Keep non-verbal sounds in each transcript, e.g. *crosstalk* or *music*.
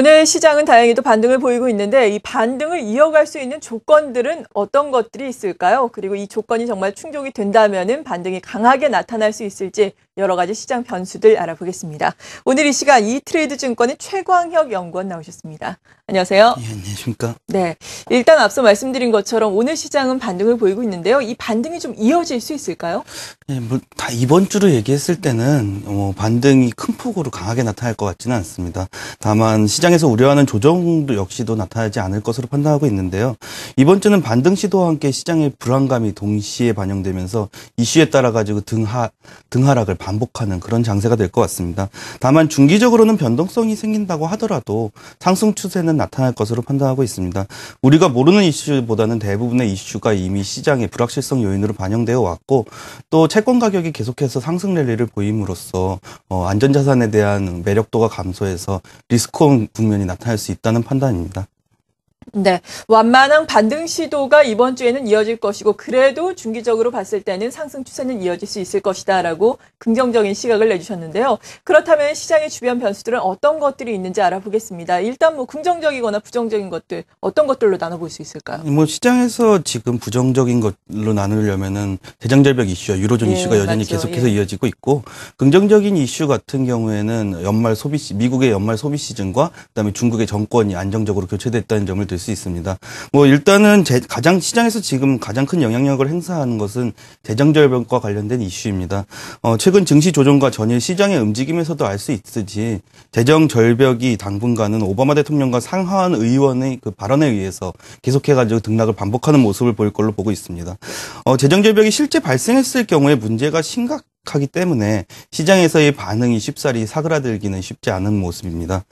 오늘 시장은 다행히도 반등을 보이고 있는데 이 반등을 이어갈 수 있는 조건들은 어떤 것들이 있을까요? 그리고 이 조건이 정말 충족이 된다면은 반등이 강하게 나타날 수 있을지 여러 가지 시장 변수들 알아보겠습니다. 오늘 이 시간 이트레이드 증권의 최광혁 연구원 나오셨습니다. 안녕하세요. 예, 안녕하십니까. 네. 일단 앞서 말씀드린 것처럼 오늘 시장은 반등을 보이고 있는데요. 이 반등이 좀 이어질 수 있을까요? 예, 뭐, 다 이번 주로 얘기했을 때는 어, 반등이 큰 폭으로 강하게 나타날 것 같지는 않습니다. 다만 시장에서 우려하는 조정도 역시도 나타나지 않을 것으로 판단하고 있는데요. 이번 주는 반등 시도와 함께 시장의 불안감이 동시에 반영되면서 이슈에 따라 가지고 등하 등하락을 반복하는 그런 장세가 될 것 같습니다. 다만 중기적으로는 변동성이 생긴다고 하더라도 상승 추세는 나타날 것으로 판단하고 있습니다. 우리가 모르는 이슈보다는 대부분의 이슈가 이미 시장의 불확실성 요인으로 반영되어 왔고 또 채권 가격이 계속해서 상승 랠리를 보임으로써 어, 안전자산에 대한 매력도가 감소해서 리스크온 국면이 나타날 수 있다는 판단입니다. 네. 완만한 반등 시도가 이번 주에는 이어질 것이고 그래도 중기적으로 봤을 때는 상승 추세는 이어질 수 있을 것이다라고 긍정적인 시각을 내주셨는데요. 그렇다면 시장의 주변 변수들은 어떤 것들이 있는지 알아보겠습니다. 일단 뭐 긍정적이거나 부정적인 것들 어떤 것들로 나눠볼 수 있을까요? 뭐 시장에서 지금 부정적인 것로 나누려면은 대장절벽 이슈와 유로존 예, 이슈가 여전히 맞죠. 계속해서 예. 이어지고 있고 긍정적인 이슈 같은 경우에는 연말 소비 시 미국의 연말 소비 시즌과 그다음에 중국의 정권이 안정적으로 교체됐다는 점을 들 될수 있습니다. 뭐 일단은 제, 가장 시장에서 지금 가장 큰 영향력을 행사하는 것은 대장절벽과 관련된 이슈입니다. 어, 최근 증시 조정과 전일 시장의 움직임에서도 알 수 있듯이 대장절벽이 당분간은 오바마 대통령과 상하한 의원의 그 발언에 의해서 계속해가지고 등락을 반복하는 모습을 보일 걸로 보고 있습니다. 어, 재정절벽이 실제 발생했을 경우에 문제가 심각 하기 때문에 시장에서의 반응이 쉽사리 사그라들기는 쉽지 않은 모습입니다.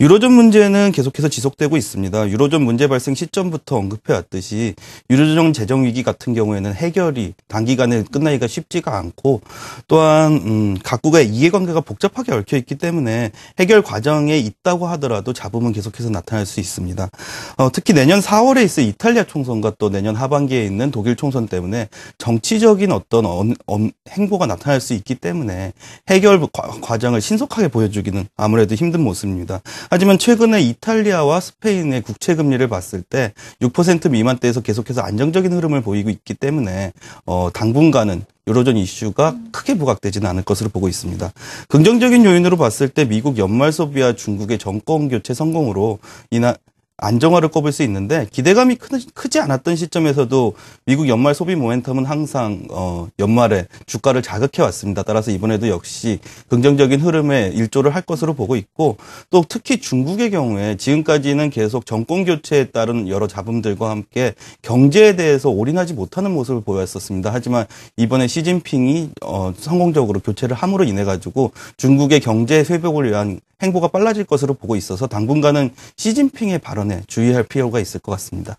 유로존 문제는 계속해서 지속되고 있습니다. 유로존 문제 발생 시점부터 언급해왔듯이 유로존 재정 위기 같은 경우에는 해결이 단기간에 끝나기가 쉽지가 않고 또한 음, 각국의 이해관계가 복잡하게 얽혀 있기 때문에 해결 과정에 있다고 하더라도 잡음은 계속해서 나타날 수 있습니다. 어, 특히 내년 4월에 있을 이탈리아 총선과 또 내년 하반기에 있는 독일 총선 때문에 정치적인 어떤 언, 언, 행보가 나타날 수 있기 때문에 해결 과정을 신속하게 보여주기는 아무래도 힘든 모습입니다. 하지만 최근에 이탈리아와 스페인의 국채 금리를 봤을 때 6% 미만대에서 계속해서 안정적인 흐름을 보이고 있기 때문에 어, 당분간은 유로존 이슈가 크게 부각되지는 않을 것으로 보고 있습니다. 긍정적인 요인으로 봤을 때 미국 연말 소비와 중국의 정권 교체 성공으로 이나 안정화를 꼽을 수 있는데 기대감이 크, 지 않았던 시점에서도 미국 연말 소비 모멘텀은 항상 어, 연말에 주가를 자극해 왔습니다. 따라서 이번에도 역시 긍정적인 흐름에 일조를 할 것으로 보고 있고 또 특히 중국의 경우에 지금까지는 계속 정권 교체에 따른 여러 잡음들과 함께 경제에 대해서 올인하지 못하는 모습을 보였었습니다. 하지만 이번에 시진핑이 어, 성공적으로 교체를 함으로 인해 가지고 중국의 경제 회복을 위한 행보가 빨라질 것으로 보고 있어서 당분간은 시진핑의 발언 안에 주의할 필요가 있을 것 같습니다.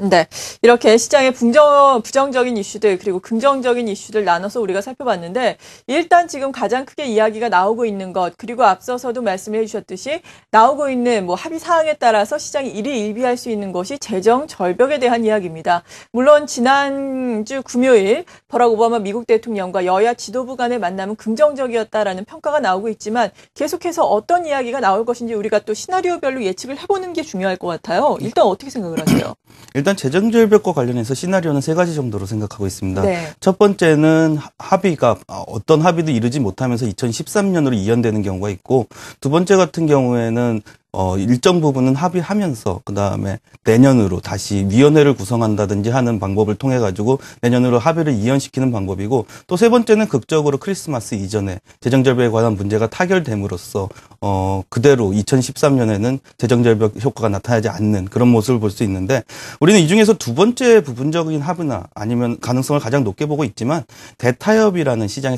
네. 이렇게 시장의 부정, 부정적인 이슈들, 그리고 긍정적인 이슈들 나눠서 우리가 살펴봤는데, 일단 지금 가장 크게 이야기가 나오고 있는 것, 그리고 앞서서도 말씀 해주셨듯이, 나오고 있는 뭐 합의 사항에 따라서 시장이 일희일비할 수 있는 것이 재정 절벽에 대한 이야기입니다. 물론 지난주 금요일, 버락 오바마 미국 대통령과 여야 지도부 간의 만남은 긍정적이었다라는 평가가 나오고 있지만, 계속해서 어떤 이야기가 나올 것인지 우리가 또 시나리오별로 예측을 해보는 게 중요할 것 같아요. 일단 어떻게 생각을 하세요? *clears throat* 일단 일단 재정 절벽과 관련해서 시나리오는 세 가지 정도로 생각하고 있습니다. 네. 첫 번째는 합의가 어, 어떤 합의도 이루지 못하면서 2013년으로 이연되는 경우가 있고 두 번째 같은 경우에는 어, 일정 부분은 합의하면서 그 다음에 내년으로 다시 위원회를 구성한다든지 하는 방법을 통해 가지고 내년으로 합의를 이연시키는 방법이고 또 세 번째는 극적으로 크리스마스 이전에 재정절벽에 관한 문제가 타결됨으로써 어, 그대로 2013년에는 재정절벽 효과가 나타나지 않는 그런 모습을 볼 수 있는데 우리는 이 중에서 두 번째 부분적인 합의나 아니면 가능성을 가장 높게 보고 있지만 대타협이라는 시장의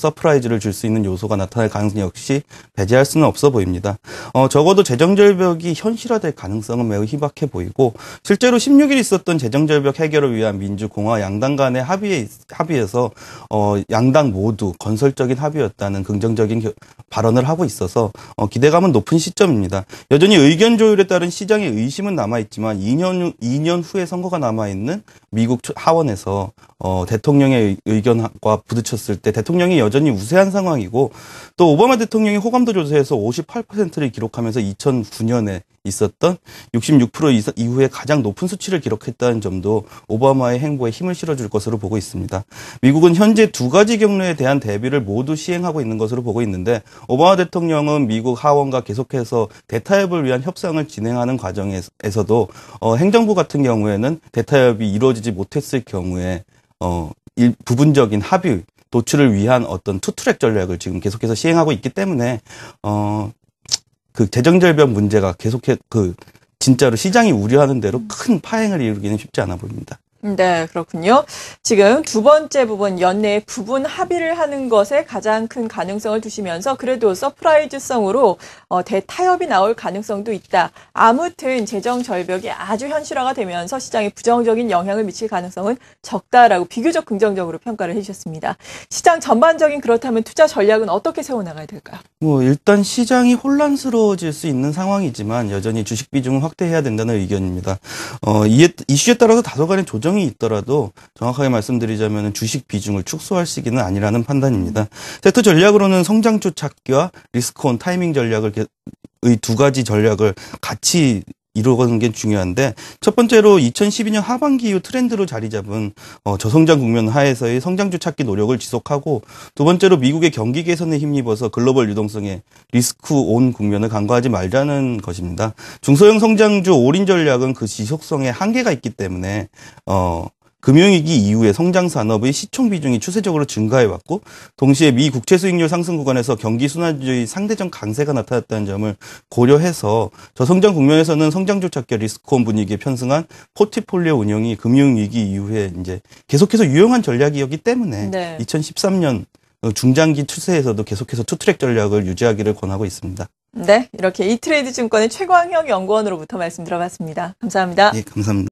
서프라이즈를 줄 수 있는 요소가 나타날 가능성 역시 배제할 수는 없어 보입니다. 어, 저 적어도 재정절벽이 현실화될 가능성은 매우 희박해 보이고 실제로 16일 있었던 재정절벽 해결을 위한 민주공화 양당 간의 합의에, 합의에서 어, 양당 모두 건설적인 합의였다는 긍정적인 겨, 발언을 하고 있어서 어, 기대감은 높은 시점입니다. 여전히 의견 조율에 따른 시장의 의심은 남아있지만 2년, 2년 후에 선거가 남아있는 미국 하원에서 어, 대통령의 의견과 부딪혔을 때 대통령이 여전히 우세한 상황이고 또 오바마 대통령이 호감도 조사에서 58%를 기록하면 과정서 2009년에 있었던 66% 이후에 가장 높은 수치를 기록했다는 점도 오바마의 행보에 힘을 실어줄 것으로 보고 있습니다. 미국은 현재 두 가지 경로에 대한 대비를 모두 시행하고 있는 것으로 보고 있는데 오바마 대통령은 미국 하원과 계속해서 대타협을 위한 협상을 진행하는 과정에서도 어, 행정부 같은 경우에는 대타협이 이루어지지 못했을 경우에 어, 일, 부분적인 합의 도출을 위한 어떤 투트랙 전략을 지금 계속해서 시행하고 있기 때문에 어, 그 재정절벽 문제가 계속해 그 진짜로 시장이 우려하는 대로 큰 파행을 이루기는 쉽지 않아 보입니다. 네, 그렇군요. 지금 두 번째 부분, 연내 부분 합의를 하는 것에 가장 큰 가능성을 두시면서 그래도 서프라이즈성으로 어, 대타협이 나올 가능성도 있다. 아무튼 재정 절벽이 아주 현실화가 되면서 시장에 부정적인 영향을 미칠 가능성은 적다라고 비교적 긍정적으로 평가를 해주셨습니다. 시장 전반적인 그렇다면 투자 전략은 어떻게 세워나가야 될까요? 뭐, 일단 시장이 혼란스러워질 수 있는 상황이지만 여전히 주식 비중을 확대해야 된다는 의견입니다. 어, 이에, 이슈에 따라서 다소간의 조정 과정이 있더라도 정확하게 말씀드리자면 주식 비중을 축소할 시기는 아니라는 판단입니다. 세트 전략으로는 성장주 찾기와 리스크온 타이밍 전략을 의두 가지 전략을 같이 이루어가는 게 중요한데 첫 번째로 2012년 하반기 이후 트렌드로 자리 잡은 어, 저성장 국면 하에서의 성장주 찾기 노력을 지속하고 두 번째로 미국의 경기 개선에 힘입어서 글로벌 유동성의 리스크 온 국면을 간과하지 말자는 것입니다. 중소형 성장주 올인 전략은 그 지속성에 한계가 있기 때문에 어, 금융위기 이후에 성장 산업의 시총 비중이 추세적으로 증가해왔고 동시에 미 국채 수익률 상승 구간에서 경기 순환주의 상대적 강세가 나타났다는 점을 고려해서 저성장 국면에서는 성장조착계 리스크온 분위기에 편승한 포트폴리오 운영이 금융위기 이후에 이제 계속해서 유용한 전략이었기 때문에 네. 2013년 어, 중장기 추세에서도 계속해서 투트랙 전략을 유지하기를 권하고 있습니다. 네, 이렇게 이트레이드 증권의 최광혁 연구원으로부터 말씀 들어봤습니다. 감사합니다. 네, 감사합니다.